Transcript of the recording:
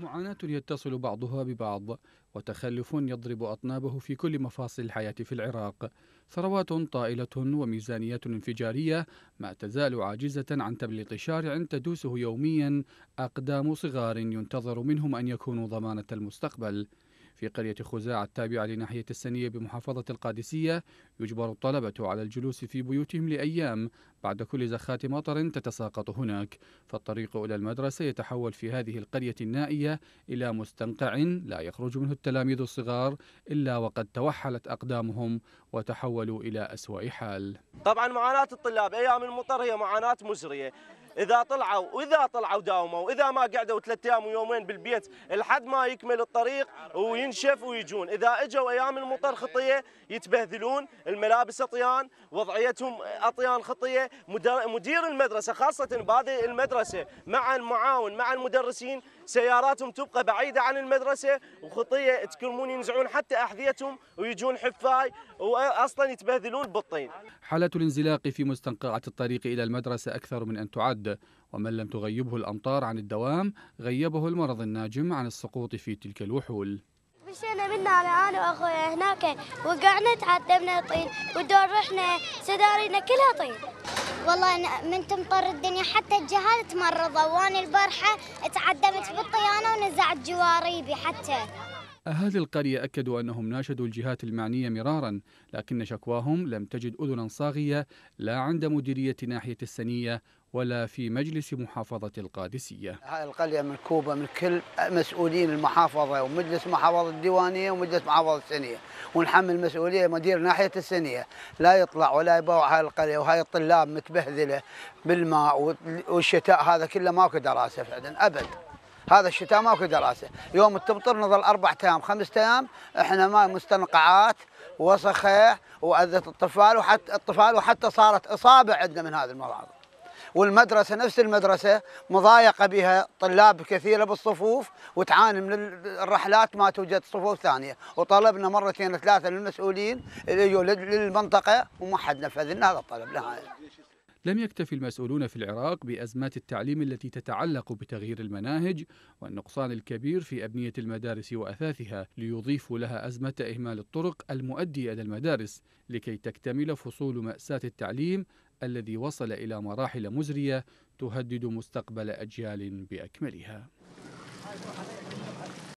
معاناة يتصل بعضها ببعض وتخلف يضرب أطنابه في كل مفاصل الحياة في العراق ثروات طائلة وميزانيات انفجارية ما تزال عاجزة عن تبليط شارع تدوسه يوميا أقدام صغار ينتظر منهم أن يكونوا ضمانة المستقبل في قرية خزاعة التابعة لناحية السنية بمحافظة القادسية يجبر الطلبة على الجلوس في بيوتهم لأيام بعد كل زخات مطر تتساقط هناك فالطريق إلى المدرسة يتحول في هذه القرية النائية إلى مستنقع لا يخرج منه التلاميذ الصغار إلا وقد توحلت أقدامهم وتحولوا إلى أسوأ حال طبعا معاناة الطلاب أيام المطر هي معاناة مزرية اذا طلعوا واذا طلعوا داوموا واذا ما قعدوا ثلاث ايام ويومين بالبيت لحد ما يكمل الطريق وين ينشف ويجون اذا اجوا ايام المطر خطيه يتبهذلون الملابس اطيان وضعيتهم اطيان خطيه مدير المدرسه خاصه بهذه المدرسه مع المعاون مع المدرسين سياراتهم تبقى بعيده عن المدرسه وخطيه تكرمون ينزعون حتى احذيتهم ويجون حفاي واصلا يتبهذلون بالطين حاله الانزلاق في مستنقعه الطريق الى المدرسه اكثر من ان تعد ومن لم تغيبه الامطار عن الدوام غيبه المرض الناجم عن السقوط في تلك الوحول مشينا منا انا انا واخويا هناك وقعنا تعذبنا طين ودور رحنا سدارينا كلها طين والله من تمطر الدنيا حتى الجهال تمرضوا وانا البارحه تعذبت بالطيانه ونزعت جواريبي حتى أهالي القرية أكدوا أنهم ناشدوا الجهات المعنية مرارا لكن شكواهم لم تجد أذنا صاغية لا عند مديرية ناحية السنية ولا في مجلس محافظة القادسية هاي القرية منكوبة من كل مسؤولين المحافظة ومجلس محافظة الديوانية ومجلس محافظة السنية ونحمل مسؤولية مدير ناحية السنية لا يطلع ولا يبوع هاي القرية وهاي الطلاب متبهذلة بالماء والشتاء هذا كله ماكو دراسة فعلا أبد هذا الشتاء ماكو دراسة يوم تمطر نظل أربع أيام خمس أيام إحنا ما مستنقعات وسخة وأذت الطفال وحتى الطفال وحتى صارت إصابة عندنا من هذه الموضوع والمدرسة نفس المدرسة مضايقة بها طلاب كثيرة بالصفوف وتعاني من الرحلات ما توجد صفوف ثانية وطلبنا مرتين ثلاثة للمسؤولين أيوة، للمنطقة وما حد نفذ لنا هذا الطلب نهائي لم يكتفي المسؤولون في العراق بأزمات التعليم التي تتعلق بتغيير المناهج والنقصان الكبير في أبنية المدارس وأثاثها ليضيفوا لها أزمة إهمال الطرق المؤدية إلى المدارس لكي تكتمل فصول مأساة التعليم الذي وصل إلى مراحل مزرية تهدد مستقبل أجيال بأكملها